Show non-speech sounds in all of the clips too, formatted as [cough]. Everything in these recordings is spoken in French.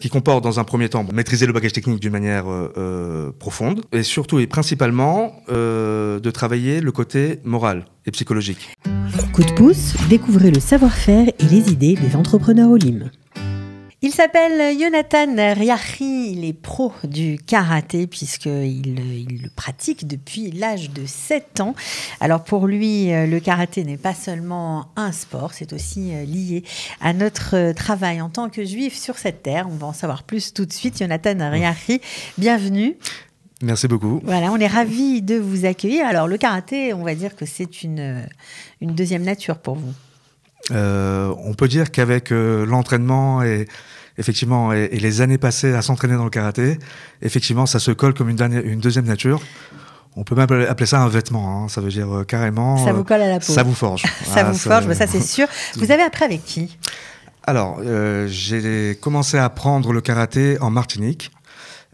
qui comporte dans un premier temps maîtriser le bagage technique d'une manière euh, euh, profonde et surtout et principalement euh, de travailler le côté moral et psychologique. Coup de pouce, découvrez le savoir-faire et les idées des entrepreneurs au Lim. Il s'appelle Jonathan Riachi, il est pro du karaté puisqu'il il le pratique depuis l'âge de 7 ans. Alors pour lui, euh, le karaté n'est pas seulement un sport, c'est aussi euh, lié à notre euh, travail en tant que juif sur cette terre. On va en savoir plus tout de suite. Jonathan Riachi, bienvenue. Merci beaucoup. Voilà, on est ravis de vous accueillir. Alors le karaté, on va dire que c'est une, une deuxième nature pour vous. Euh, on peut dire qu'avec euh, l'entraînement et effectivement et, les années passées à s'entraîner dans le karaté, effectivement, ça se colle comme une, deuxième nature. On peut même appeler ça un vêtement, hein. ça veut dire euh, carrément. Ça vous colle à la peau. Ça vous forge. [laughs] ça ah, vous forge, ça c'est [laughs] sûr. Vous avez appris avec qui Alors, j'ai commencé à apprendre le karaté en Martinique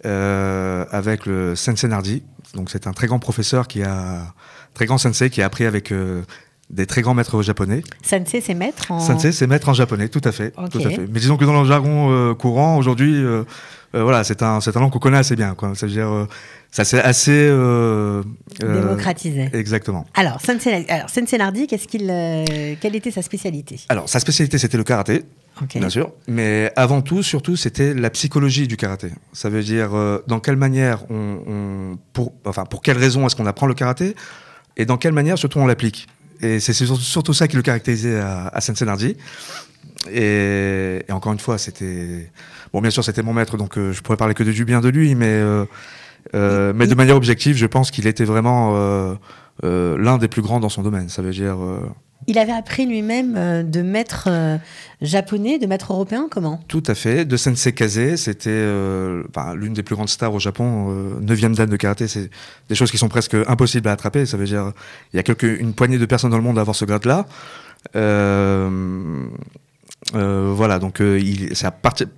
avec le sensei Nardi. Donc c'est un très grand professeur qui a très grand sensei qui a appris avec des très grands maîtres japonais. Sensei, c'est maître en... Sensei, c'est maître en japonais, tout à, fait, tout à fait. Mais disons que dans le jargon euh, courant, aujourd'hui, euh, euh, voilà, c'est un, c'est un qu'on connaît assez bien. Quoi. Ça veut dire, ça c'est assez... Démocratisé. Exactement. Alors, Sensei, alors, Sensei Nardi, quelle était sa spécialité Alors, sa spécialité, c'était le karaté. Bien sûr. Mais avant tout, surtout, c'était la psychologie du karaté. Ça veut dire dans quelle manière on, on, pour, enfin, pour quelle raison est-ce qu'on apprend le karaté et dans quelle manière surtout on l'applique. Et c'est surtout ça qui le caractérisait à, saint Sensenardi. Et, encore une fois, c'était bon, bien sûr, c'était mon maître, donc je euh, je pourrais parler que du bien de lui, mais euh, euh, mais de manière objective, je pense qu'il était vraiment euh, l'un des plus grands dans son domaine. Ça veut dire. Euh, il avait appris lui-même euh, de maître japonais, de maître européen, comment Tout à fait. De Sensei Kaze, c'était bah, l'une des plus grandes stars au Japon, 9e de karaté. C'est des choses qui sont presque impossibles à attraper. Ça veut dire il y a quelques, une poignée de personnes dans le monde à avoir ce grade-là. voilà, donc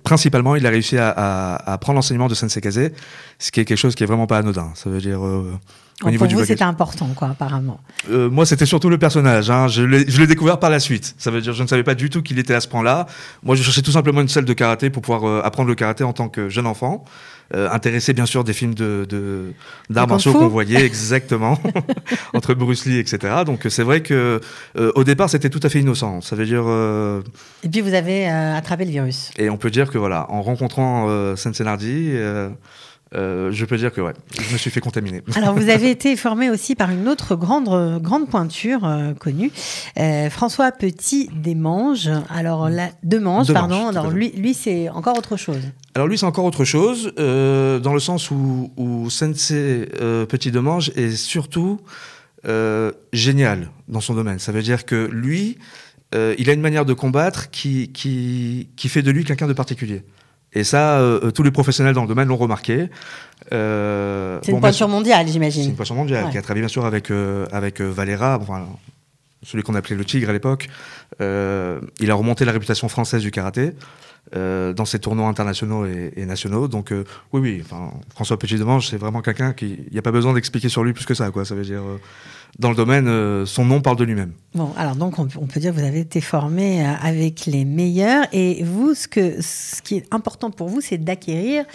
principalement, il a réussi à, prendre l'enseignement de Sensei Kaze, ce qui est quelque chose qui est vraiment pas anodin. Ça veut dire, au niveau pour du vous, c'était important, quoi, apparemment. Euh, moi, c'était surtout le personnage. Hein. Je l'ai découvert par la suite. Ça veut dire, je ne savais pas du tout qu'il était à ce point-là. Moi, je cherchais tout simplement une salle de karaté pour pouvoir euh, apprendre le karaté en tant que jeune enfant. Euh, intéressé bien sûr des films de d'arts martiaux qu'on voyait exactement [laughs] entre Bruce Lee etc donc c'est vrai que au départ c'était tout à fait innocent ça veut dire et puis vous avez attrapé le virus et on peut dire que voilà en rencontrant euh, Sensenardi euh, je peux dire que ouais, je me suis fait contaminer. [laughs] Alors vous avez été formé aussi par une autre grande grande pointure euh, connue, euh, François Petit Demange. Alors la Demange, pardon. Alors lui, lui c'est encore autre chose. Alors lui c'est encore autre chose dans le sens où, où Sensei Petit Demange est surtout génial dans son domaine. Ça veut dire que lui, il a une manière de combattre qui qui, qui fait de lui quelqu'un de particulier. Et ça, euh, euh, tous les professionnels dans le domaine l'ont remarqué. Euh, c'est une poitrine bah, mondiale, j'imagine. C'est une pointure mondiale qui a travaillé bien sûr avec, avec Valera. celui qu'on appelait le tigre à l'époque, il a remonté la réputation française du karaté. Euh, dans ces tournois internationaux et, nationaux. Donc euh, oui, oui, François Petit-Demange, c'est vraiment quelqu'un qui... Il n'y a pas besoin d'expliquer sur lui plus que ça, quoi. Ça veut dire... Euh, dans le domaine, son nom parle de lui-même. Bon, alors donc on, peut dire que vous avez été formé avec les meilleurs. Et vous, ce, que, ce qui est important pour vous, c'est d'acquérir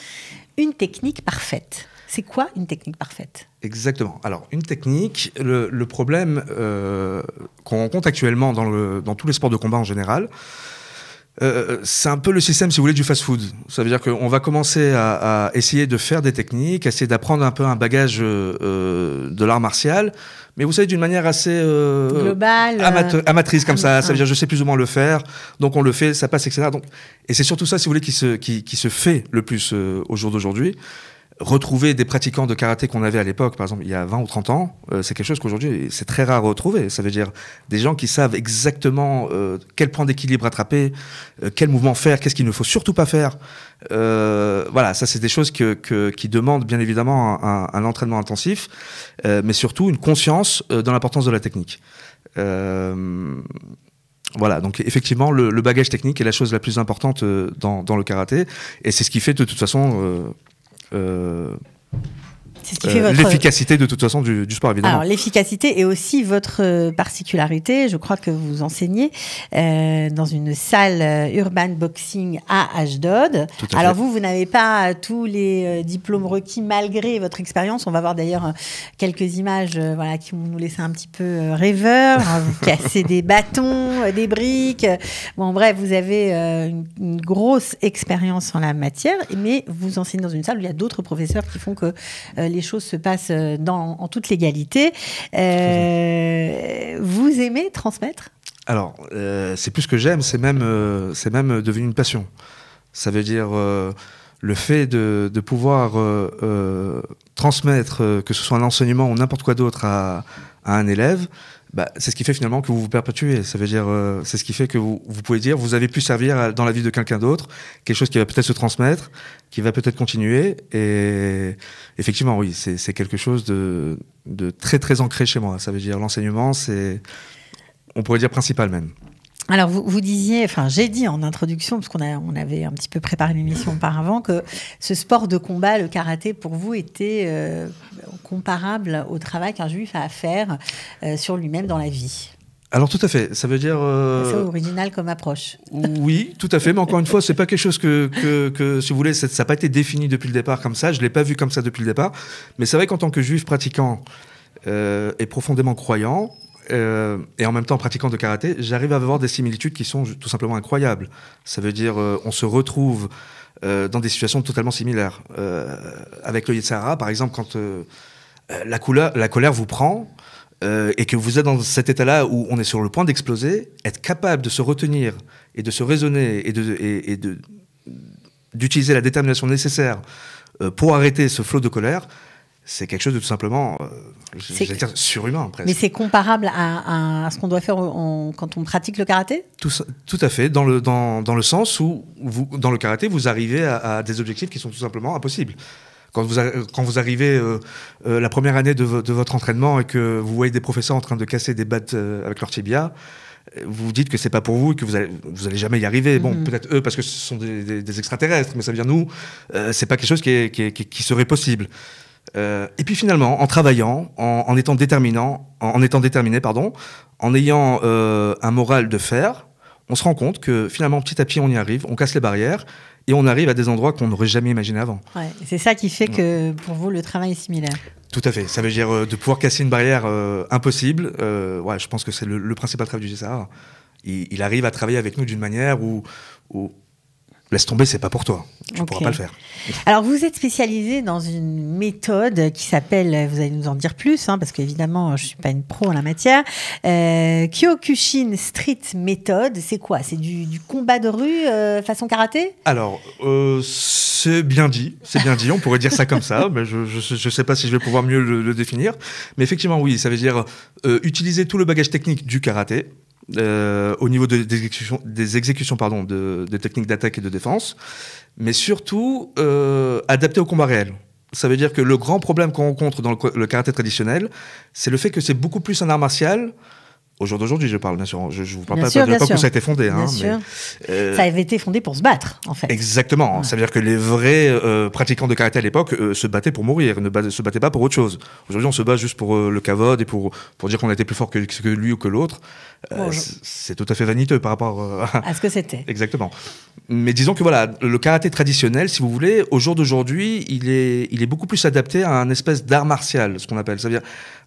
une technique parfaite. C'est quoi une technique parfaite Exactement. Alors, une technique, le, problème qu'on rencontre actuellement dans, le, dans tous les sports de combat en général, euh, c'est un peu le système, si vous voulez, du fast-food. Ça veut dire qu'on va commencer à, à, essayer de faire des techniques, essayer d'apprendre un peu un bagage euh, euh de l'art martial, mais vous savez, d'une manière assez euh, euh amatrice comme ça. Ah, ça veut ah. dire je sais plus ou moins le faire, donc on le fait, ça passe, etc. Donc, et c'est surtout ça, si vous voulez, qui se, qui, qui se fait le plus au jour d'aujourd'hui retrouver des pratiquants de karaté qu'on avait à l'époque, par exemple, il y a 20 ou 30 ans, euh, c'est quelque chose qu'aujourd'hui, c'est très rare à retrouver. Ça veut dire des gens qui savent exactement euh, quel point d'équilibre attraper, euh, quel mouvement faire, qu'est-ce qu'il ne faut surtout pas faire. voilà, ça, c'est des choses qui demandent bien évidemment un, entraînement intensif, mais surtout une conscience dans l'importance de la technique. Voilà, donc effectivement, le, bagage technique est la chose la plus importante dans le karaté, et c'est ce qui fait de toute façon euh, euh, l'efficacité de toute façon du, sport, évidemment. Alors l'efficacité est aussi votre euh, particularité, je crois que vous enseignez euh, dans une salle urban boxing à Ashdod. Alors vous, vous n'avez pas tous les diplômes requis malgré votre expérience. On va voir d'ailleurs quelques images voilà, qui vont nous laisser un petit peu rêveurs. Hein. Vous [laughs] cassez des bâtons, des briques. Bon bref, vous avez une, une grosse expérience en la matière, mais vous enseignez dans une salle où il y a d'autres professeurs qui font que les choses se passent euh, dans, en toute légalité. Euh, vous aimez transmettre Alors, euh, c'est plus que j'aime, c'est même, c'est même devenu une passion. Ça veut dire le fait de, de pouvoir transmettre, que ce soit un enseignement ou n'importe quoi d'autre à, à un élève, bah, c'est ce qui fait finalement que vous vous perpétuez. Ça veut dire, euh, c'est ce qui fait que vous, pouvez dire, vous avez pu servir dans la vie de quelqu'un d'autre, quelque chose qui va peut-être se transmettre, qui va peut-être continuer. Et effectivement, oui, c'est quelque chose de, très très ancré chez moi. Ça veut dire l'enseignement, c'est, on pourrait dire principal même. Alors, vous, vous disiez, enfin, j'ai dit en introduction, parce qu'on on avait un petit peu préparé l'émission auparavant, que ce sport de combat, le karaté, pour vous, était euh, comparable au travail qu'un juif a à faire euh, sur lui-même dans la vie. Alors tout à fait, ça veut dire... Euh, c'est original comme approche. [laughs] Oui, tout à fait, mais encore une fois, c'est pas quelque chose que, que, si vous voulez, ça n'a pas été défini depuis le départ comme ça, je l'ai pas vu comme ça depuis le départ, mais c'est vrai qu'en tant que juif pratiquant euh, et profondément croyant, et en même temps pratiquant de karaté, j'arrive à avoir des similitudes qui sont tout simplement incroyables. Ça veut dire, on se retrouve dans des situations totalement similaires. avec le Yitzhara, par exemple, quand... Euh, la, colère vous prend, euh, et que vous êtes dans cet état-là où on est sur le point d'exploser, être capable de se retenir et de se raisonner et de d'utiliser la détermination nécessaire euh, pour arrêter ce flot de colère, c'est quelque chose de tout simplement surhumain Mais c'est comparable à, ce qu'on doit faire quand on pratique le karaté tout, à fait, dans le, dans, le sens où dans le karaté, vous arrivez à des objectifs qui sont tout simplement impossibles. Quand vous, quand vous arrivez euh, euh, la première année de, votre entraînement et que vous voyez des professeurs en train de casser des battes euh, avec leur tibia, vous vous dites que c'est pas pour vous et que vous allez, jamais y arriver. Bon, mhm. peut-être eux parce que ce sont des, extraterrestres, mais ça vient nous. ce c'est pas quelque chose qui, qui, serait possible. et puis finalement, en travaillant, en, étant déterminant, en, étant déterminé, pardon, en ayant un moral de fer, on se rend compte que finalement, petit à petit, on y arrive, on casse les barrières et on arrive à des endroits qu'on n'aurait jamais imaginé avant. c'est ça qui fait que pour vous, le travail est similaire. Tout à fait. Ça veut dire euh, de pouvoir casser une barrière euh, impossible. Euh, je pense que c'est le, principal travail du GSA. Il, arrive à travailler avec nous d'une manière où laisse tomber, c'est pas pour toi. Tu ne pourras pas le faire. Alors, vous êtes spécialisé dans une méthode qui s'appelle, vous allez nous en dire plus, hein, parce qu'évidemment, je suis pas une pro en la matière. Euh, Kyokushin Street Method, c'est quoi C'est du, combat de rue euh, façon karaté Alors, euh, c'est bien dit, c'est bien dit. On pourrait dire ça comme ça, [laughs] mais je, ne sais pas si je vais pouvoir mieux le définir. Mais effectivement, oui, ça veut dire utiliser tout le bagage technique du karaté euh, au niveau des exécutions, des, de, techniques d'attaque et de défense, mais surtout euh, adaptées au combat réel. Ça veut dire que le grand problème qu'on rencontre dans le karaté traditionnel, c'est le fait que c'est beaucoup plus un art martial au jour d'aujourd'hui, je parle, bien sûr. Je ne vous parle pas de l'époque où ça a été fondé. Hein, euh, ça avait été fondé pour se battre, en fait. Exactement. Ça veut dire que les vrais euh, pratiquants de karaté à l'époque euh, se battaient pour mourir, ne se battaient pas pour autre chose. Aujourd'hui, on se bat juste pour le cavode et pour, pour dire qu'on était plus fort que, que lui ou que l'autre. c'est tout à fait vaniteux par rapport à... à ce que c'était. [laughs] Exactement. Mais disons que voilà, le karaté traditionnel, si vous voulez, au jour d'aujourd'hui, il est, il est beaucoup plus adapté à un espèce d'art martial, ce qu'on appelle. Ça veut dire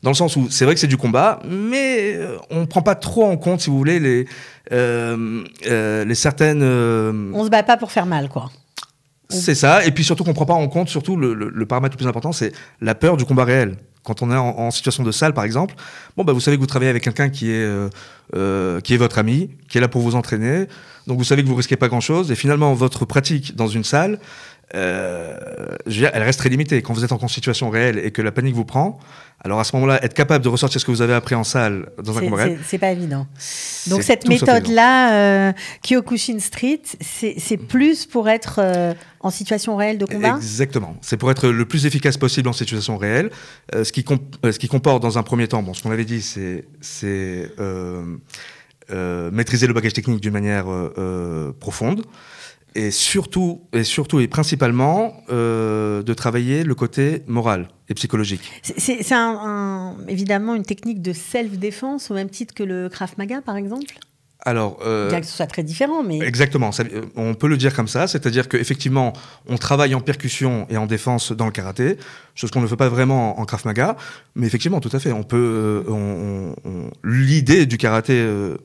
dans le sens où c'est vrai que c'est du combat, mais euh, on ne prend pas trop en compte, si vous voulez, les, euh, euh, les certaines. On se bat pas pour faire mal, quoi. C'est ça. Et puis surtout qu'on ne prend pas en compte, surtout le, paramètre le plus important, c'est la peur du combat réel. Quand on est en, situation de salle, par exemple, bon, bah, vous savez que vous travaillez avec quelqu'un qui, est qui est votre ami, qui est là pour vous entraîner. Donc vous savez que vous risquez pas grand-chose. Et finalement, votre pratique dans une salle, euh, elle reste très limitée. Quand vous êtes en situation réelle et que la panique vous prend, alors à ce moment-là, être capable de ressortir ce que vous avez appris en salle dans un combat, C'est pas évident. Donc cette méthode-là, euh, Kyokushin Street, c'est plus pour être euh, en situation réelle de combat Exactement. C'est pour être le plus efficace possible en situation réelle. Euh, ce, qui ce qui comporte dans un premier temps, bon, ce qu'on avait dit, c'est maîtriser le bagage technique d'une manière profonde et surtout, et surtout et principalement, euh, de travailler le côté moral et psychologique. C'est évidemment une technique de self-défense au même titre que le Krav Maga, par exemple alors, euh, bien que ce soit très différent, mais exactement. on peut le dire comme ça, c'est-à-dire qu'effectivement, on travaille en percussion et en défense dans le karaté, chose qu'on ne fait pas vraiment en Krav Maga. Mais effectivement, tout à fait, on peut. Euh, l'idée du karaté euh,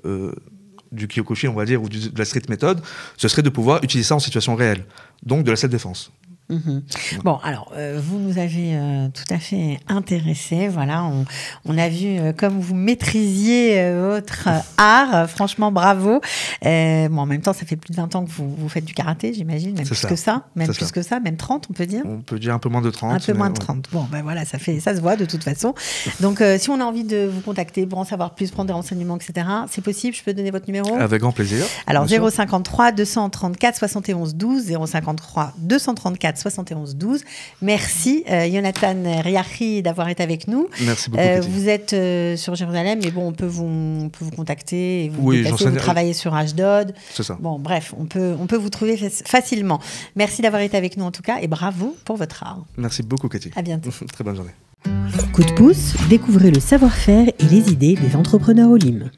du Kyokushin, on va dire, ou de la street méthode, ce serait de pouvoir utiliser ça en situation réelle, donc de la self-défense. Mhm. Bon, alors, euh, vous nous avez euh, tout à fait intéressé Voilà, on, on a vu euh, comme vous maîtrisiez votre art. Franchement, bravo. bon, en même temps, ça fait plus de 20 ans que vous, vous faites du karaté, j'imagine, même plus que ça. Même plus que ça, même 30, on peut dire. On peut dire un peu moins de 30. Un peu moins de 30. Bon, ben voilà, ça, fait, ça se voit de toute façon. Donc, si on a envie de vous contacter pour en savoir plus, prendre des renseignements, etc., c'est possible. Je peux donner votre numéro Avec grand plaisir. Alors, 053 234 71 12, 053 234 71 12. Merci, euh, Jonathan Riachi, d'avoir été avec nous. Merci beaucoup. Euh, vous êtes euh, sur Jérusalem, mais bon, on peut vous, on peut vous contacter, et vous, oui, vous travaillez sur Ashdod. C'est ça. Bon, bref, on peut, on peut vous trouver facilement. Merci d'avoir été avec nous en tout cas, et bravo pour votre art. Merci beaucoup, Cathy. À bientôt. [laughs] Très bonne journée. Coup de pouce, découvrez le savoir-faire et les idées des entrepreneurs au Lime.